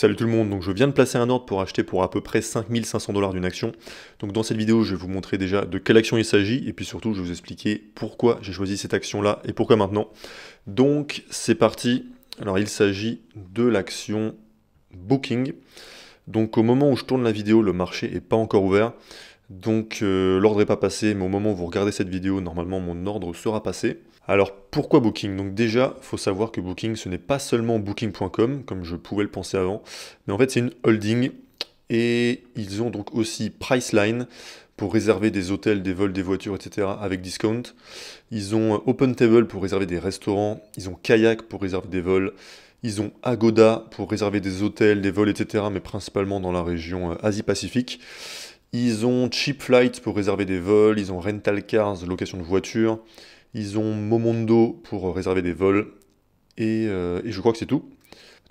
Salut tout le monde, donc je viens de placer un ordre pour acheter pour à peu près 5500 dollars d'une action. Donc dans cette vidéo, je vais vous montrer déjà de quelle action il s'agit et puis surtout, je vais vous expliquer pourquoi j'ai choisi cette action-là et pourquoi maintenant. Donc c'est parti. Alors il s'agit de l'action Booking. Donc au moment où je tourne la vidéo, le marché n'est pas encore ouvert. Donc euh, l'ordre n'est pas passé, mais au moment où vous regardez cette vidéo, normalement mon ordre sera passé. Alors pourquoi Booking Donc déjà, faut savoir que Booking, ce n'est pas seulement Booking.com, comme je pouvais le penser avant, mais en fait c'est une holding. Et ils ont donc aussi Priceline pour réserver des hôtels, des vols, des voitures, etc. avec discount. Ils ont OpenTable pour réserver des restaurants. Ils ont Kayak pour réserver des vols. Ils ont Agoda pour réserver des hôtels, des vols, etc. Mais principalement dans la région euh, Asie-Pacifique. Ils ont Cheap Flight pour réserver des vols. Ils ont Rental Cars, location de voitures. Ils ont Momondo pour euh, réserver des vols. Euh, et, je crois que c'est tout.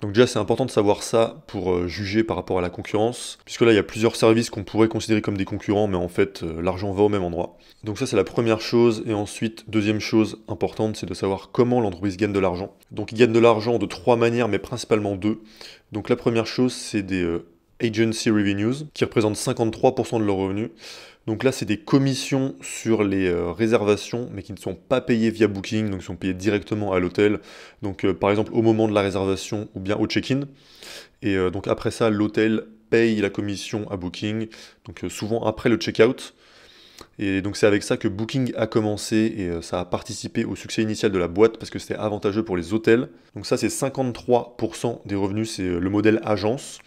Donc déjà c'est important de savoir ça pour euh, juger par rapport à la concurrence, puisque là il y a plusieurs services qu'on pourrait considérer comme des concurrents, mais en fait l'argent va au même endroit. Donc ça c'est la première chose, et ensuite deuxième chose importante c'est de savoir comment l'entreprise gagne de l'argent. Donc ils gagnent de l'argent de trois manières, mais principalement deux. Donc la première chose c'est des agency revenues, qui représentent 53% de leurs revenus. Donc là, c'est des commissions sur les euh, réservations, mais qui ne sont pas payées via Booking, donc sont payées directement à l'hôtel. Donc euh, par exemple au moment de la réservation ou bien au check-in. Et euh, donc après ça, l'hôtel paye la commission à Booking, donc souvent après le check-out. Et donc c'est avec ça que Booking a commencé et ça a participé au succès initial de la boîte parce que c'était avantageux pour les hôtels. Donc ça c'est 53% des revenus, c'est le modèle agence.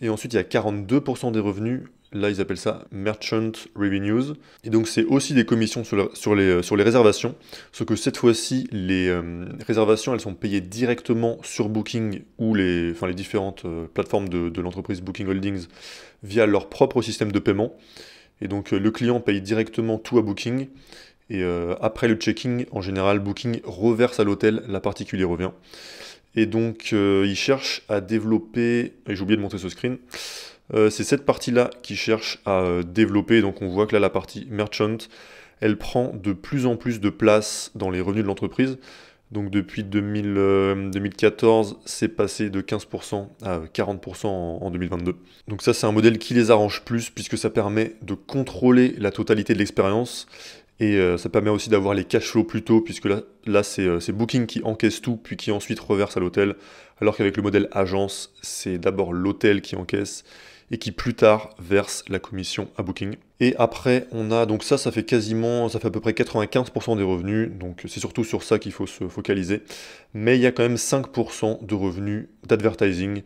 Et ensuite il y a 42% des revenus Là, ils appellent ça Merchant Revenues. Et donc, c'est aussi des commissions euh, sur, les, réservations. Sauf que cette fois-ci, les euh, réservations, elles sont payées directement sur Booking ou les, différentes euh, plateformes de, l'entreprise Booking Holdings via leur propre système de paiement. Et donc, le client paye directement tout à Booking. Et après le checking, en général, Booking reverse à l'hôtel, la partie qui lui revient. Et donc, ils cherchent à développer, et j'ai oublié de montrer ce screen, euh, c'est cette partie-là qui cherche à euh, développer. Donc on voit que là, la partie merchant, elle prend de plus en plus de place dans les revenus de l'entreprise. Donc depuis 2014, euh, c'est passé de 15% à 40% en, 2022. Donc ça, c'est un modèle qui les arrange plus puisque ça permet de contrôler la totalité de l'expérience et ça permet aussi d'avoir les cash flows plus tôt, puisque là, là c'est Booking qui encaisse tout, puis qui ensuite reverse à l'hôtel. Alors qu'avec le modèle agence, c'est d'abord l'hôtel qui encaisse, et qui plus tard verse la commission à Booking. Et après, on a donc ça, ça fait quasiment, ça fait à peu près 95% des revenus, donc c'est surtout sur ça qu'il faut se focaliser. Mais il y a quand même 5% de revenus d'advertising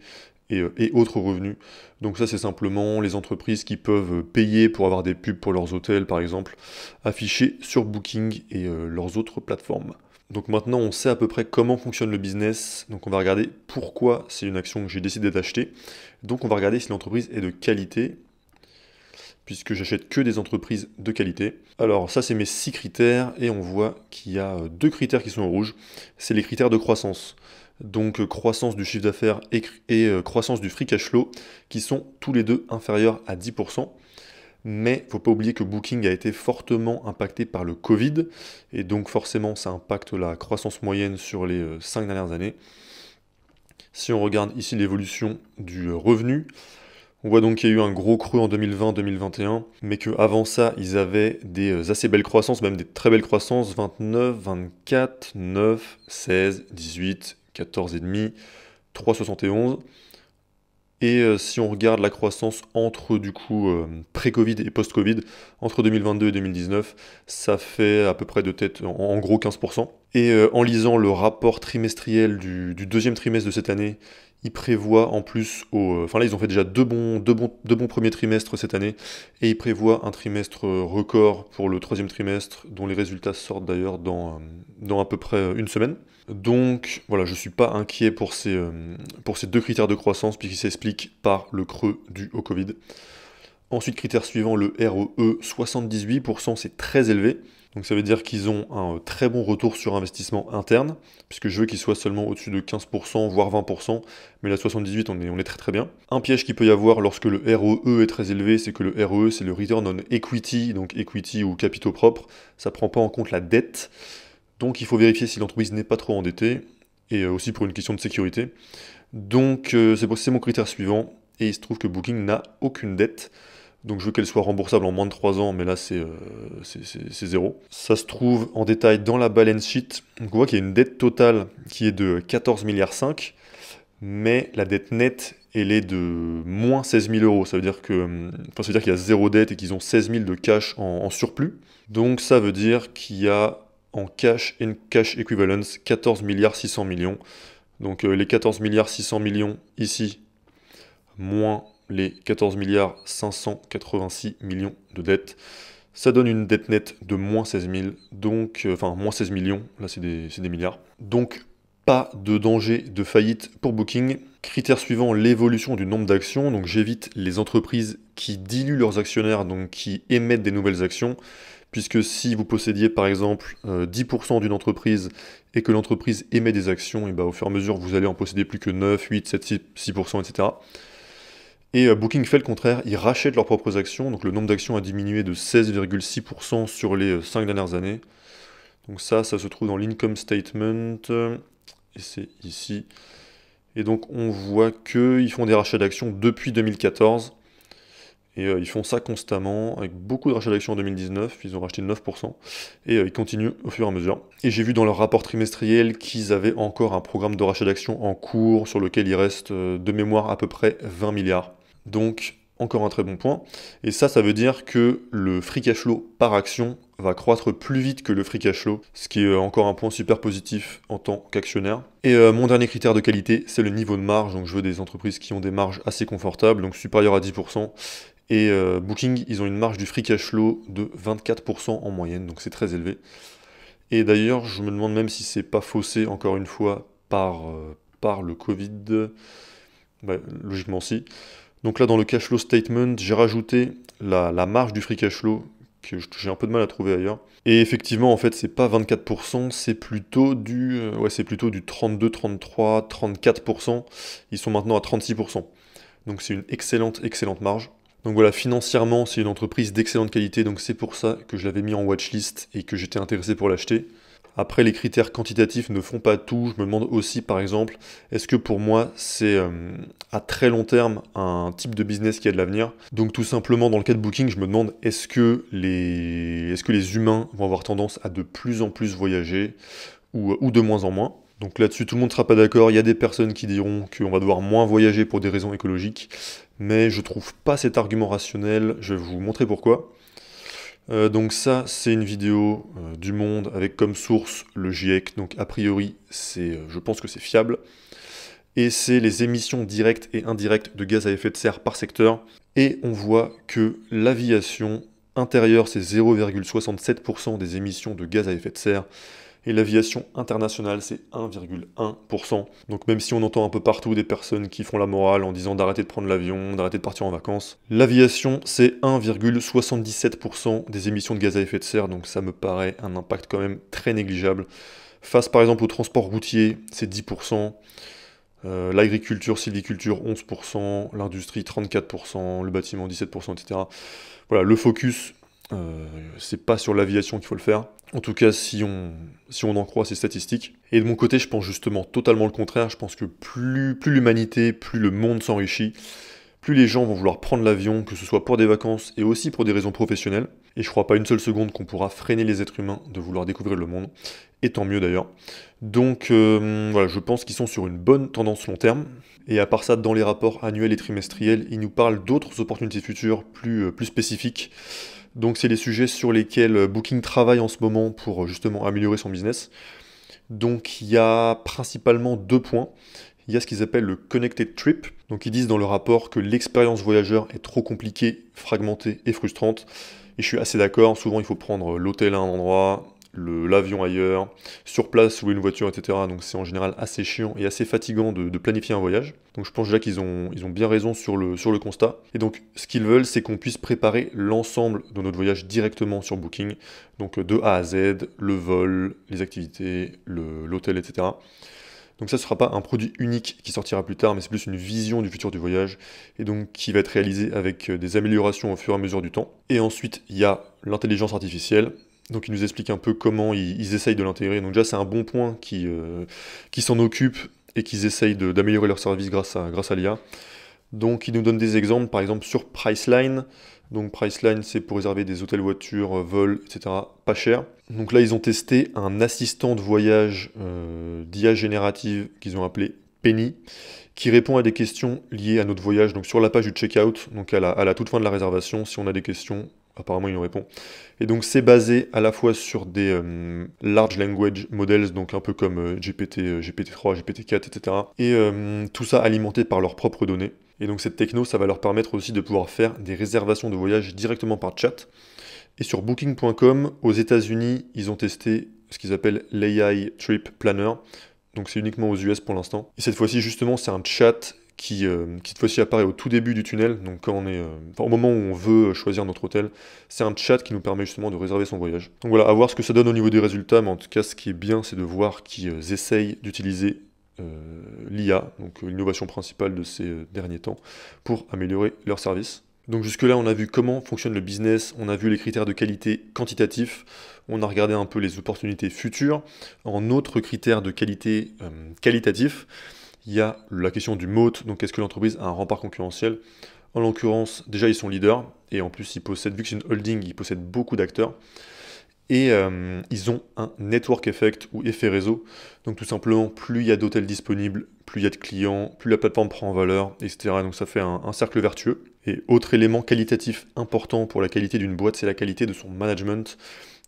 euh, et, autres revenus. Donc ça, c'est simplement les entreprises qui peuvent payer pour avoir des pubs pour leurs hôtels, par exemple, affichés sur Booking et euh, leurs autres plateformes. Donc maintenant, on sait à peu près comment fonctionne le business. Donc on va regarder pourquoi c'est une action que j'ai décidé d'acheter. Donc on va regarder si l'entreprise est de qualité puisque j'achète que des entreprises de qualité. Alors ça c'est mes six critères et on voit qu'il y a euh, deux critères qui sont en rouge, c'est les critères de croissance donc euh, croissance du chiffre d'affaires et, euh, croissance du free cash flow, qui sont tous les deux inférieurs à 10%. Mais il ne faut pas oublier que Booking a été fortement impacté par le Covid, et donc forcément ça impacte la croissance moyenne sur les 5 euh, dernières années. Si on regarde ici l'évolution du revenu, on voit donc qu'il y a eu un gros creux en 2020-2021, mais qu'avant ça, ils avaient des assez belles croissances, même des très belles croissances, 29, 24, 9, 16, 18, 14,5, 3,71. Et euh, si on regarde la croissance entre du coup euh, pré-Covid et post-Covid, entre 2022 et 2019, ça fait à peu près de tête en, gros 15%. Et euh, en lisant le rapport trimestriel du, deuxième trimestre de cette année, ils prévoient en plus, enfin là ils ont fait déjà deux bons, deux bons, bons premiers trimestres cette année, et ils prévoient un trimestre record pour le troisième trimestre, dont les résultats sortent d'ailleurs dans, dans à peu près une semaine. Donc voilà, je ne suis pas inquiet euh, pour ces, deux critères de croissance puisqu'ils s'expliquent par le creux du au Covid. Ensuite, critère suivant, le ROE 78%, e, c'est très élevé. Donc ça veut dire qu'ils ont un euh, très bon retour sur investissement interne, puisque je veux qu'ils soient seulement au-dessus de 15%, voire 20%, mais là 78, on est, on est très très bien. Un piège qu'il peut y avoir lorsque le ROE e est très élevé, c'est que le ROE, e, c'est le Return on Equity, donc equity ou capitaux propres, ça prend pas en compte la dette. Donc il faut vérifier si l'entreprise n'est pas trop endettée, et euh, aussi pour une question de sécurité. Donc euh, c'est mon critère suivant, et il se trouve que Booking n'a aucune dette. Donc je veux qu'elle soit remboursable en moins de 3 ans, mais là euh, c'est zéro. Ça se trouve en détail dans la balance sheet. Donc on voit qu'il y a une dette totale qui est de 14,5 milliards mais la dette nette elle est de moins 16 000 euros. Ça veut dire que, hum, enfin, ça dire qu'il y a zéro dette et qu'ils ont 16 000 de cash en surplus. Donc ça veut dire qu'il y a en cash and cash equivalence, 14 milliards 600 millions. Donc euh, les 14 milliards 600 millions ici, moins les 14 milliards 586 millions de dettes, ça donne une dette nette de moins 16 000, donc, euh, enfin moins 16 millions, là c'est des, des milliards. Donc pas de danger de faillite pour Booking. Critère suivant, l'évolution du nombre d'actions. Donc j'évite les entreprises qui diluent leurs actionnaires, donc qui émettent des nouvelles actions puisque si vous possédiez par exemple 10% euh, d'une entreprise et que l'entreprise émet des actions, et ben, au fur et à mesure vous allez en posséder plus que 9, 8, 7, 6, 6% etc. Et euh, Booking fait le contraire, ils rachètent leurs propres actions, donc le nombre d'actions a diminué de 16,6% sur les 5 euh, dernières années. Donc ça, ça se trouve dans l'income statement, et c'est ici. Et donc on voit qu'ils font des rachats d'actions depuis 2014. Et euh, ils font ça constamment, avec beaucoup de rachats d'actions en 2019, ils ont racheté 9%, et euh, ils continuent au fur et à mesure. Et j'ai vu dans leur rapport trimestriel qu'ils avaient encore un programme de rachat d'actions en cours, sur lequel il reste euh, de mémoire à peu près 20 milliards. Donc, encore un très bon point. Et ça, ça veut dire que le free cash flow par action va croître plus vite que le free cash flow, ce qui est encore un point super positif en tant qu'actionnaire. Et mon dernier critère de qualité, c'est le niveau de marge. Donc je veux des entreprises qui ont des marges assez confortables, donc supérieures à 10%, et euh, Booking, ils ont une marge du free cash flow de 24% en moyenne, donc c'est très élevé. Et d'ailleurs, je me demande même si c'est pas faussé, encore une fois, par, euh, par le Covid. Bah, logiquement, si. Donc là, dans le cash flow statement, j'ai rajouté la, marge du free cash flow que j'ai un peu de mal à trouver ailleurs. Et effectivement, en fait, c'est pas 24%, c'est plutôt du, euh, ouais, c'est plutôt du 32, 33, 34%. Ils sont maintenant à 36%. Donc c'est une excellente, excellente marge. Donc voilà, financièrement, c'est une entreprise d'excellente qualité, donc c'est pour ça que je l'avais mis en watchlist et que j'étais intéressé pour l'acheter. Après, les critères quantitatifs ne font pas tout. Je me demande aussi, par exemple, est-ce que pour moi, c'est euh, à très long terme un type de business qui a de l'avenir Donc, tout simplement, dans le cas de Booking, je me demande est-ce que, les... est que les humains vont avoir tendance à de plus en plus voyager ou, ou de moins en moins donc là-dessus, tout le monde ne sera pas d'accord. Il y a des personnes qui diront qu'on va devoir moins voyager pour des raisons écologiques, mais je ne trouve pas cet argument rationnel. Je vais vous montrer pourquoi. Euh, donc ça, c'est une vidéo euh, du Monde avec comme source le GIEC. Donc a priori, c'est, euh, je pense que c'est fiable. Et c'est les émissions directes et indirectes de gaz à effet de serre par secteur. Et on voit que l'aviation intérieure, c'est 0,67% des émissions de gaz à effet de serre et l'aviation internationale c'est 1,1%. Donc même si on entend un peu partout des personnes qui font la morale en disant d'arrêter de prendre l'avion, d'arrêter de partir en vacances, l'aviation c'est 1,77% des émissions de gaz à effet de serre, donc ça me paraît un impact quand même très négligeable. Face par exemple au transport routier, c'est 10%. Euh, l'agriculture, sylviculture 11%, l'industrie 34%, le bâtiment 17%, etc. Voilà, le focus euh, c'est pas sur l'aviation qu'il faut le faire. En tout cas, si on, si on en croit ces statistiques. Et de mon côté, je pense justement totalement le contraire. Je pense que plus l'humanité, plus, le monde s'enrichit, plus les gens vont vouloir prendre l'avion, que ce soit pour des vacances et aussi pour des raisons professionnelles. Et je crois pas une seule seconde qu'on pourra freiner les êtres humains de vouloir découvrir le monde. Et tant mieux d'ailleurs. Donc euh, voilà, je pense qu'ils sont sur une bonne tendance long terme. Et à part ça, dans les rapports annuels et trimestriels, ils nous parlent d'autres opportunités futures plus, euh, plus spécifiques. Donc c'est les sujets sur lesquels euh, Booking travaille en ce moment pour euh, justement améliorer son business. Donc il y a principalement deux points. Il y a ce qu'ils appellent le Connected Trip. Donc ils disent dans le rapport que l'expérience voyageur est trop compliquée, fragmentée et frustrante. Et je suis assez d'accord, souvent il faut prendre euh, l'hôtel à un endroit, l'avion ailleurs, sur place, louer une voiture, etc. Donc c'est en général assez chiant et assez fatigant de, planifier un voyage. Donc je pense déjà qu'ils ont, ils ont bien raison sur le, sur le constat. Et donc ce qu'ils veulent, c'est qu'on puisse préparer l'ensemble de notre voyage directement sur Booking. Donc de A à Z, le vol, les activités, l'hôtel, etc. Donc ça ne sera pas un produit unique qui sortira plus tard, mais c'est plus une vision du futur du voyage, et donc qui va être réalisé avec euh, des améliorations au fur et à mesure du temps. Et ensuite, il y a l'intelligence artificielle, donc ils nous explique un peu comment ils, essayent de l'intégrer. Donc déjà c'est un bon point qui, euh, s'en occupe et qu'ils essayent d'améliorer leur service grâce à, grâce à l'IA. Donc il nous donne des exemples, par exemple sur Priceline. Donc Priceline c'est pour réserver des hôtels, voitures, euh, vols, etc. pas cher. Donc là ils ont testé un assistant de voyage euh, d'IA générative qu'ils ont appelé Penny, qui répond à des questions liées à notre voyage, donc sur la page du checkout, donc à la, à la toute fin de la réservation, si on a des questions, apparemment il nous répond. Et donc c'est basé à la fois sur des euh, large language models, donc un peu comme GPT, GPT-3, GPT-4, etc. Et euh, tout ça alimenté par leurs propres données. Et donc cette techno, ça va leur permettre aussi de pouvoir faire des réservations de voyage directement par chat. Et sur booking.com, aux États-Unis, ils ont testé ce qu'ils appellent l'AI Trip Planner. Donc c'est uniquement aux US pour l'instant. Et cette fois-ci, justement, c'est un chat euh, qui, cette fois-ci apparaît au tout début du tunnel. Donc quand on est, euh, au moment où on veut choisir notre hôtel, c'est un chat qui nous permet justement de réserver son voyage. Donc voilà, à voir ce que ça donne au niveau des résultats, mais en tout cas ce qui est bien c'est de voir qu'ils euh, essayent d'utiliser l'IA, donc l'innovation principale de ces derniers temps, pour améliorer leur service. Donc jusque-là, on a vu comment fonctionne le business, on a vu les critères de qualité quantitatifs, on a regardé un peu les opportunités futures en autres critères de qualité qualitatifs. Il y a la question du moat, donc est-ce que l'entreprise a un rempart concurrentiel En l'occurrence, déjà ils sont leaders, et en plus ils possèdent, vu que c'est une holding, ils possèdent beaucoup d'acteurs. Et euh, ils ont un network effect ou effet réseau. Donc tout simplement, plus il y a d'hôtels disponibles, plus il y a de clients, plus la plateforme prend en valeur, etc. Donc ça fait un cercle vertueux. Et autre élément qualitatif important pour la qualité d'une boîte, c'est la qualité de son management.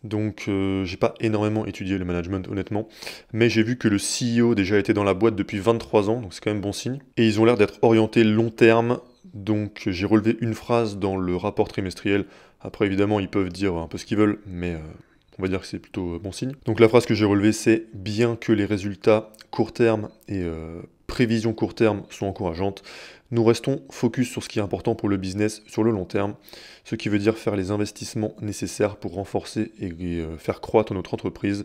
Donc euh, j'ai pas énormément étudié le management honnêtement, mais j'ai vu que le CEO déjà était dans la boîte depuis 23 ans, donc c'est quand même bon signe. Et ils ont l'air d'être orientés long terme, donc j'ai relevé une phrase dans le rapport trimestriel. Après évidemment ils peuvent dire un peu ce qu'ils veulent, mais euh, on va dire que c'est plutôt euh, bon signe. Donc la phrase que j'ai relevée c'est bien que les résultats court terme et prévisions court terme sont encourageantes, nous restons focus sur ce qui est important pour le business sur le long terme, ce qui veut dire faire les investissements nécessaires pour renforcer et euh, faire croître notre entreprise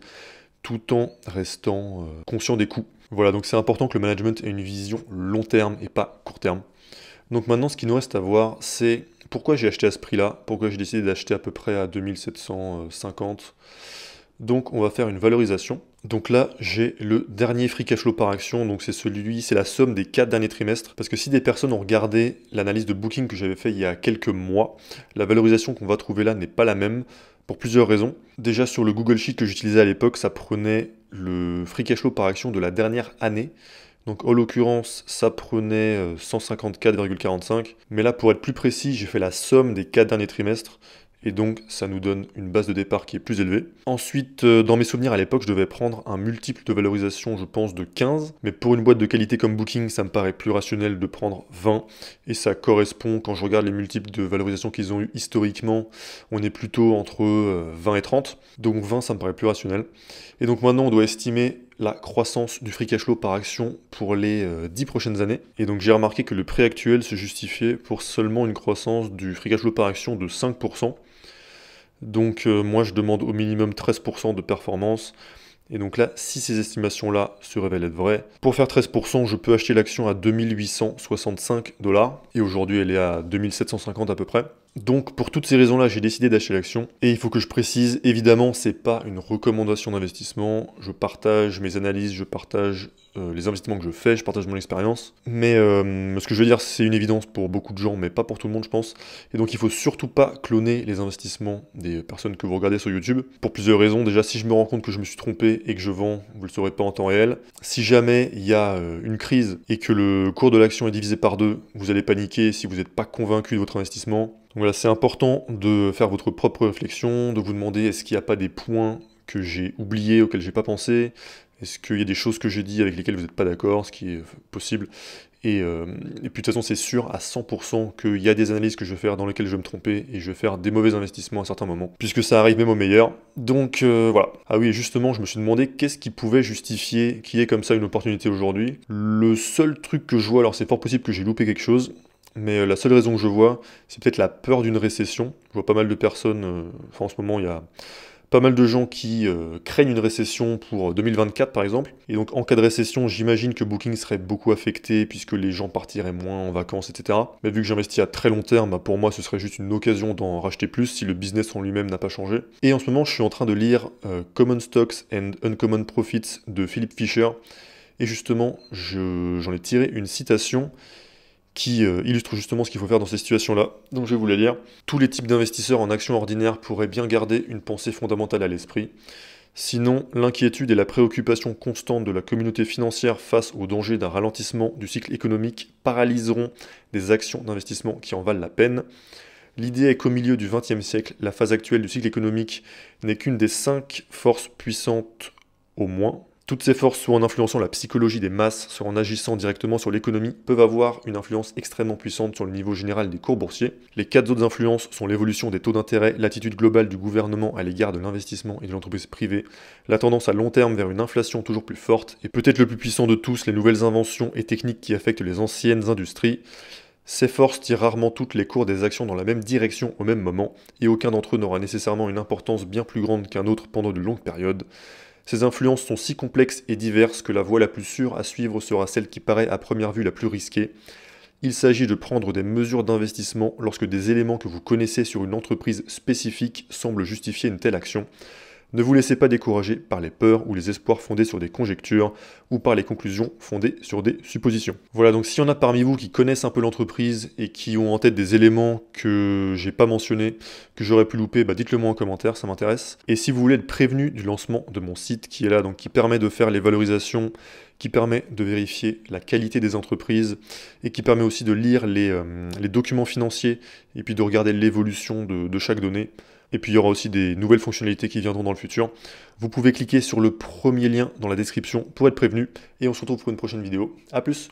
tout en restant euh, conscient des coûts. Voilà, donc c'est important que le management ait une vision long terme et pas court terme. Donc maintenant, ce qui nous reste à voir, c'est pourquoi j'ai acheté à ce prix-là, pourquoi j'ai décidé d'acheter à peu près à 2750. Donc on va faire une valorisation donc là, j'ai le dernier free cash flow par action, donc c'est celui, c'est la somme des 4 derniers trimestres. Parce que si des personnes ont regardé l'analyse de booking que j'avais fait il y a quelques mois, la valorisation qu'on va trouver là n'est pas la même pour plusieurs raisons. Déjà sur le Google Sheet que j'utilisais à l'époque, ça prenait le free cash flow par action de la dernière année. Donc en l'occurrence, ça prenait 154,45. Euh, Mais là, pour être plus précis, j'ai fait la somme des 4 derniers trimestres et donc ça nous donne une base de départ qui est plus élevée. Ensuite, euh, dans mes souvenirs à l'époque, je devais prendre un multiple de valorisation, je pense, de 15, mais pour une boîte de qualité comme Booking, ça me paraît plus rationnel de prendre 20, et ça correspond, quand je regarde les multiples de valorisation qu'ils ont eu historiquement, on est plutôt entre 20 euh, et 30, donc 20, ça me paraît plus rationnel. Et donc maintenant, on doit estimer la croissance du free cash flow par action pour les 10 euh, prochaines années. Et donc j'ai remarqué que le prix actuel se justifiait pour seulement une croissance du free cash flow par action de 5%. Donc euh, moi je demande au minimum 13% de performance. Et donc là, si ces estimations-là se révèlent être vraies, pour faire 13%, je peux acheter l'action à 2865 dollars. Et aujourd'hui, elle est à 2750 à peu près. Donc pour toutes ces raisons-là, j'ai décidé d'acheter l'action. Et il faut que je précise, évidemment, c'est pas une recommandation d'investissement. Je partage mes analyses, je partage euh, les investissements que je fais, je partage mon expérience. Mais euh, ce que je veux dire, c'est une évidence pour beaucoup de gens, mais pas pour tout le monde, je pense. Et donc il faut surtout pas cloner les investissements des personnes que vous regardez sur YouTube. Pour plusieurs raisons. Déjà, si je me rends compte que je me suis trompé et que je vends, vous ne le saurez pas en temps réel. Si jamais il y a euh, une crise et que le cours de l'action est divisé par deux, vous allez paniquer si vous n'êtes pas convaincu de votre investissement donc voilà, c'est important de faire votre propre réflexion, de vous demander est-ce qu'il n'y a pas des points que j'ai oubliés, auxquels j'ai pas pensé, est-ce qu'il y a des choses que j'ai dit avec lesquelles vous n'êtes pas d'accord, ce qui est possible. Euh, et, puis de toute façon, c'est sûr à 100% qu'il y a des analyses que je vais faire dans lesquelles je vais me tromper et je vais faire des mauvais investissements à certains moments, puisque ça arrive même au meilleur. Donc euh, voilà. Ah oui, justement, je me suis demandé qu'est-ce qui pouvait justifier qu'il y ait comme ça une opportunité aujourd'hui. Le seul truc que je vois, alors c'est fort possible que j'ai loupé quelque chose, mais euh, la seule raison que je vois, c'est peut-être la peur d'une récession. Je vois pas mal de personnes, euh, enfin en ce moment, il y a pas mal de gens qui euh, craignent une récession pour 2024 par exemple. Et donc en cas de récession, j'imagine que Booking serait beaucoup affecté puisque les gens partiraient moins en vacances, etc. Mais vu que j'investis à très long terme, bah, pour moi ce serait juste une occasion d'en racheter plus si le business en lui-même n'a pas changé. Et en ce moment, je suis en train de lire Common Stocks and Uncommon Profits de Philip Fisher. Et justement, j'en ai tiré une citation qui euh, illustre justement ce qu'il faut faire dans ces situations-là. Donc je vais vous la lire. Tous les types d'investisseurs en actions ordinaires pourraient bien garder une pensée fondamentale à l'esprit. Sinon, l'inquiétude et la préoccupation constante de la communauté financière face au danger d'un ralentissement du cycle économique paralyseront des actions d'investissement qui en valent la peine. L'idée est qu'au milieu du XXe siècle, la phase actuelle du cycle économique n'est qu'une des cinq forces puissantes au moins toutes ces forces, soit en influençant la psychologie des masses, soit en agissant directement sur l'économie, peuvent avoir une influence extrêmement puissante sur le niveau général des cours boursiers. Les quatre autres influences sont l'évolution des taux d'intérêt, l'attitude globale du gouvernement à l'égard de l'investissement et de l'entreprise privée, la tendance à long terme vers une inflation toujours plus forte, et peut-être le plus puissant de tous, les nouvelles inventions et techniques qui affectent les anciennes industries. Ces forces tirent rarement toutes les cours des actions dans la même direction au même moment, et aucun d'entre eux n'aura nécessairement une importance bien plus grande qu'un autre pendant de longues périodes. Ces influences sont si complexes et diverses que la voie la plus sûre à suivre sera celle qui paraît à première vue la plus risquée. Il s'agit de prendre des mesures d'investissement lorsque des éléments que vous connaissez sur une entreprise spécifique semblent justifier une telle action. Ne vous laissez pas décourager par les peurs ou les espoirs fondés sur des conjectures ou par les conclusions fondées sur des suppositions. Voilà, donc s'il y en a parmi vous qui connaissent un peu l'entreprise et qui ont en tête des éléments que j'ai pas mentionnés, que j'aurais pu louper, bah, dites-le moi en commentaire, ça m'intéresse. Et si vous voulez être prévenu du lancement de mon site qui est là, donc qui permet de faire les valorisations, qui permet de vérifier la qualité des entreprises et qui permet aussi de lire les, euh, documents financiers et puis de regarder l'évolution de chaque donnée, et puis il y aura aussi des nouvelles fonctionnalités qui viendront dans le futur. Vous pouvez cliquer sur le premier lien dans la description pour être prévenu. Et on se retrouve pour une prochaine vidéo. A plus